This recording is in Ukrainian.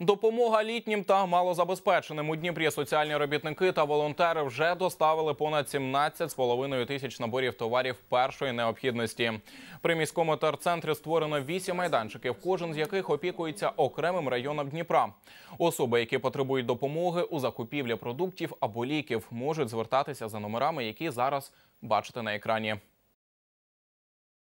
Допомога літнім та малозабезпеченим у Дніпрі соціальні робітники та волонтери вже доставили понад 17,5 тисяч наборів товарів першої необхідності. При міському терцентрі створено 8 майданчиків, кожен з яких опікується окремим районом Дніпра. Особи, які потребують допомоги у закупівлі продуктів або ліків, можуть звертатися за номерами, які зараз бачите на екрані.